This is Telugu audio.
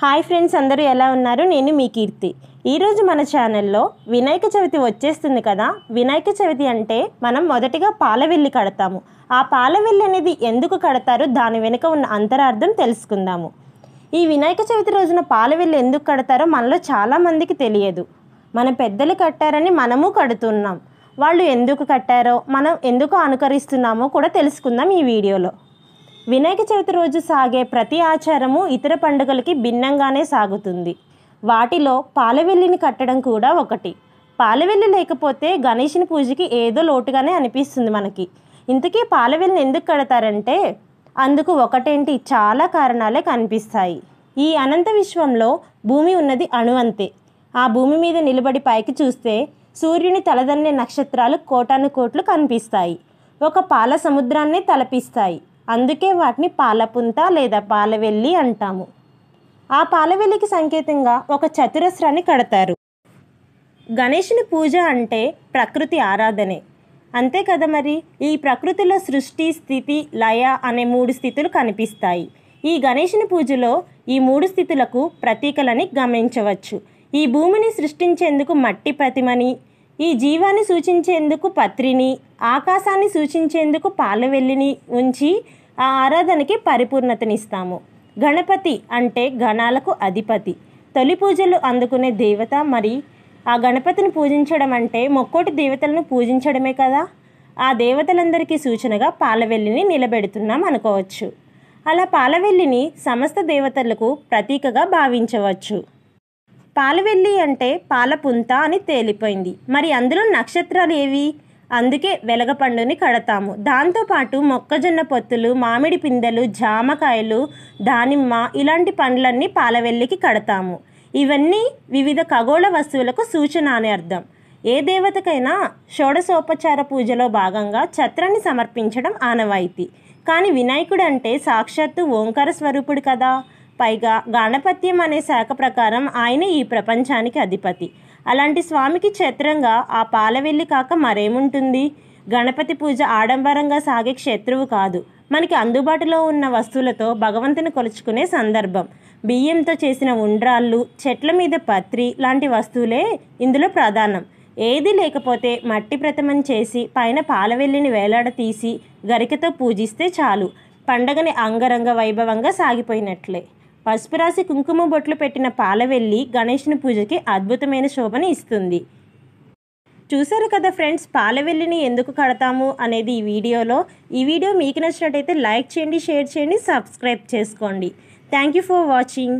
హాయ్ ఫ్రెండ్స్ అందరూ ఎలా ఉన్నారు నేను మీ కీర్తి ఈరోజు మన ఛానల్లో వినాయక చవితి వచ్చేస్తుంది కదా వినాయక చవితి అంటే మనం మొదటిగా పాలవెల్లి కడతాము ఆ పాలవెల్లి అనేది ఎందుకు కడతారు దాని వెనుక ఉన్న అంతరార్థం తెలుసుకుందాము ఈ వినాయక చవితి రోజున పాలవెల్లి ఎందుకు కడతారో మనలో చాలామందికి తెలియదు మన పెద్దలు కట్టారని మనము కడుతున్నాం వాళ్ళు ఎందుకు కట్టారో మనం ఎందుకు అనుకరిస్తున్నామో కూడా తెలుసుకుందాం ఈ వీడియోలో వినాయక చవితి రోజు సాగే ప్రతి ఆచారము ఇతర పండుగలకి భిన్నంగానే సాగుతుంది వాటిలో పాలవెల్లిని కట్టడం కూడా ఒకటి పాలవెల్లి లేకపోతే గణేషుని పూజకి ఏదో లోటుగానే అనిపిస్తుంది మనకి ఇంతకీ పాలవెల్లిని ఎందుకు కడతారంటే అందుకు ఒకటేంటి చాలా కారణాలే కనిపిస్తాయి ఈ అనంత విశ్వంలో భూమి ఉన్నది అణువంతే ఆ భూమి మీద నిలబడి పైకి చూస్తే సూర్యుని తలదన్నే నక్షత్రాలు కోటాను కోట్లు కనిపిస్తాయి ఒక పాల సముద్రాన్నే తలపిస్తాయి అందుకే వాటిని పాలపుంత లేదా పాలవెల్లి అంటాము ఆ పాలవెల్లికి సంకేతంగా ఒక చతురస్రాన్ని కడతారు గణేషుని పూజ అంటే ప్రకృతి ఆరాధనే అంతే కదా మరి ఈ ప్రకృతిలో సృష్టి స్థితి లయ అనే మూడు స్థితులు కనిపిస్తాయి ఈ గణేషుని పూజలో ఈ మూడు స్థితులకు ప్రతీకలని గమనించవచ్చు ఈ భూమిని సృష్టించేందుకు మట్టి ప్రతిమని ఈ జీవాన్ని సూచించేందుకు పత్రిని ఆకాశాన్ని సూచించేందుకు పాలవెల్లిని ఉంచి ఆ ఆరాధనకి పరిపూర్ణతనిస్తాము గణపతి అంటే గణాలకు అధిపతి తొలి పూజలు అందుకునే దేవత మరి ఆ గణపతిని పూజించడం అంటే మొక్కోటి దేవతలను పూజించడమే కదా ఆ దేవతలందరికీ సూచనగా పాలవెల్లిని నిలబెడుతున్నాం అనుకోవచ్చు అలా పాలవెల్లిని సమస్త దేవతలకు ప్రతీకగా భావించవచ్చు పాలవెల్లి అంటే పాలపుంత అని తేలిపోయింది మరి అందులో నక్షత్రాలు ఏవి అందుకే వెలగపండుని కడతాము దాంతోపాటు మొక్కజొన్న పొత్తులు మామిడి పిందెలు జామకాయలు దానిమ్మ ఇలాంటి పండ్లన్నీ పాలవెల్లికి కడతాము ఇవన్నీ వివిధ ఖగోళ వస్తువులకు సూచన అని అర్థం ఏ దేవతకైనా షోడశోపచార పూజలో భాగంగా ఛత్రాన్ని సమర్పించడం ఆనవాయితీ కానీ వినాయకుడు అంటే సాక్షాత్తు ఓంకార స్వరూపుడు కదా పైగా గణపత్యం అనే శాఖ ప్రకారం ఆయనే ఈ ప్రపంచానికి అధిపతి అలాంటి స్వామికి క్షేత్రంగా ఆ పాలవెల్లి కాక మరేముంటుంది గణపతి పూజ ఆడంబరంగా సాగే శత్రువు కాదు మనకి అందుబాటులో ఉన్న వస్తువులతో భగవంతుని కొలుచుకునే సందర్భం బియ్యంతో చేసిన ఉండ్రాళ్ళు చెట్ల మీద పత్రి లాంటి వస్తువులే ఇందులో ప్రధానం ఏది లేకపోతే మట్టి ప్రథమం చేసి పైన పాలవెల్లిని వేలాడ తీసి గరికతో పూజిస్తే చాలు పండగని అంగరంగ వైభవంగా సాగిపోయినట్లే పసుపు రాసి కుంకుమ బొట్లు పెట్టిన పాలవెల్లి గణేషుని పూజకి అద్భుతమైన శోభను ఇస్తుంది చూశారు కదా ఫ్రెండ్స్ పాలవెల్లిని ఎందుకు కడతాము అనేది ఈ వీడియోలో ఈ వీడియో మీకు నచ్చినట్టయితే లైక్ చేయండి షేర్ చేయండి సబ్స్క్రైబ్ చేసుకోండి థ్యాంక్ యూ ఫర్ వాచింగ్